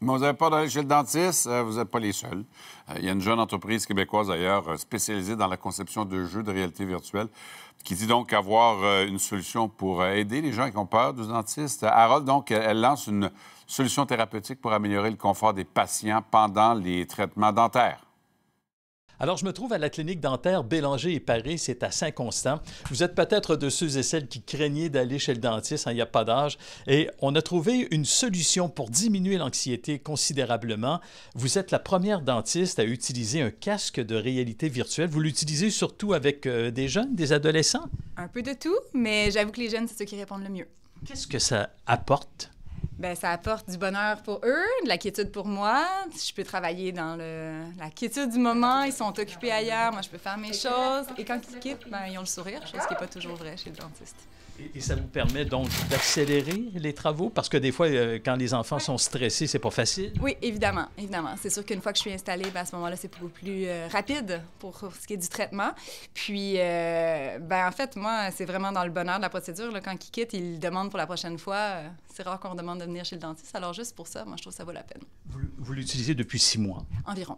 vous n'avez pas d'aller chez le dentiste, euh, vous n'êtes pas les seuls. Euh, il y a une jeune entreprise québécoise, d'ailleurs, euh, spécialisée dans la conception de jeux de réalité virtuelle, qui dit donc avoir une solution pour aider les gens qui ont peur du dentiste. Harold, donc, elle lance une solution thérapeutique pour améliorer le confort des patients pendant les traitements dentaires. Alors, je me trouve à la clinique dentaire Bélanger et Paris. c'est à Saint-Constant. Vous êtes peut-être de ceux et celles qui craignaient d'aller chez le dentiste, il n'y a pas d'âge, et on a trouvé une solution pour diminuer l'anxiété considérablement. Vous êtes la première dentiste à utiliser un casque de réalité virtuelle. Vous l'utilisez surtout avec euh, des jeunes, des adolescents? Un peu de tout, mais j'avoue que les jeunes, c'est ceux qui répondent le mieux. Qu'est-ce que ça apporte? ben ça apporte du bonheur pour eux, de la quiétude pour moi. Je peux travailler dans le, la quiétude du moment. Ils sont occupés ailleurs. Moi, je peux faire mes choses. Et quand ils quittent, ben, ils ont le sourire, ce qui n'est pas toujours vrai chez le dentiste. Et, ça vous permet donc d'accélérer les travaux? Parce que des fois, euh, quand les enfants sont stressés, c'est pas facile. Oui, évidemment, évidemment. C'est sûr qu'une fois que je suis installée, ben, à ce moment-là, c'est beaucoup plus euh, rapide pour, ce qui est du traitement. Puis, euh, ben, en fait, moi, c'est vraiment dans le bonheur de la procédure. Quand ils quittent, ils demandent pour la prochaine fois. c'est rare qu'on demande de venir chez le dentiste. Alors juste pour ça, moi, je trouve que ça vaut la peine. Vous, l'utilisez depuis six mois? Environ.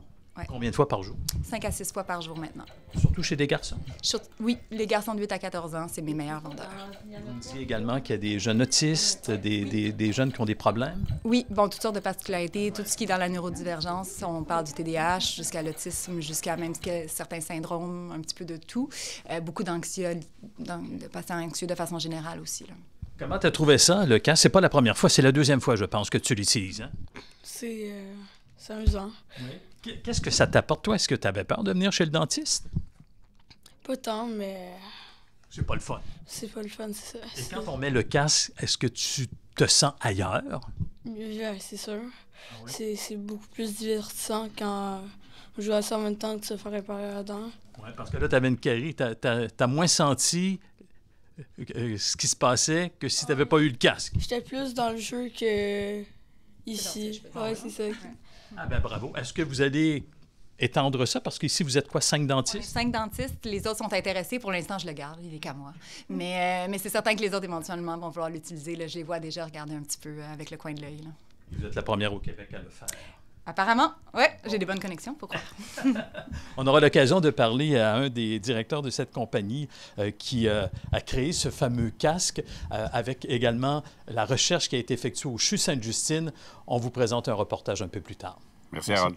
Combien de fois par jour? Cinq à six fois par jour maintenant. Surtout chez des garçons? oui, les garçons de 8 à 14 ans, c'est mes meilleurs vendeurs. On dit également qu'il y a des jeunes autistes, des, des, jeunes qui ont des problèmes? Oui, bon, toutes sortes de particularités, tout ce qui est dans la neurodivergence. On parle du TDAH jusqu'à l'autisme, jusqu'à même certains syndromes, un petit peu de tout. Euh, beaucoup d'anxieux, de patients anxieux de façon générale aussi. Là. Comment tu as trouvé ça, le Ce C'est pas la première fois, c'est la deuxième fois, je pense, que tu l'utilises. Hein? Euh, c'est amusant. Qu'est-ce que ça t'apporte, toi? Est-ce que tu avais peur de venir chez le dentiste? Pas tant, mais. Euh, c'est pas le fun. C'est pas le fun, c'est ça. Et quand on met le casque, est-ce que tu te sens ailleurs? Oui, c'est sûr. Ah c'est beaucoup plus divertissant quand on euh, joue à ça en même temps que de se faire réparer la dent. Oui, parce que là, tu avais une carie. Tu as, moins senti euh, ce qui se passait que si tu n'avais pas eu le casque. J'étais plus dans le jeu que ici. Oui, c'est ça. Ah ben bravo. Est-ce que vous allez étendre ça parce qu'ici, vous êtes quoi, cinq dentistes? cinq dentistes. Les autres sont intéressés. Pour l'instant, je le garde. Il est qu'à moi. Mais, euh, mais c'est certain que les autres, éventuellement, vont vouloir l'utiliser. Je les vois déjà regarder un petit peu euh, avec le coin de l'œil. Vous êtes la première au Québec à le faire. Apparemment, ouais, j'ai des bonnes connexions, pourquoi On aura l'occasion de parler à un des directeurs de cette compagnie euh, qui euh, a créé ce fameux casque, euh, avec également la recherche qui a été effectuée au CHU Sainte-Justine. On vous présente un reportage un peu plus tard. Merci, Harold.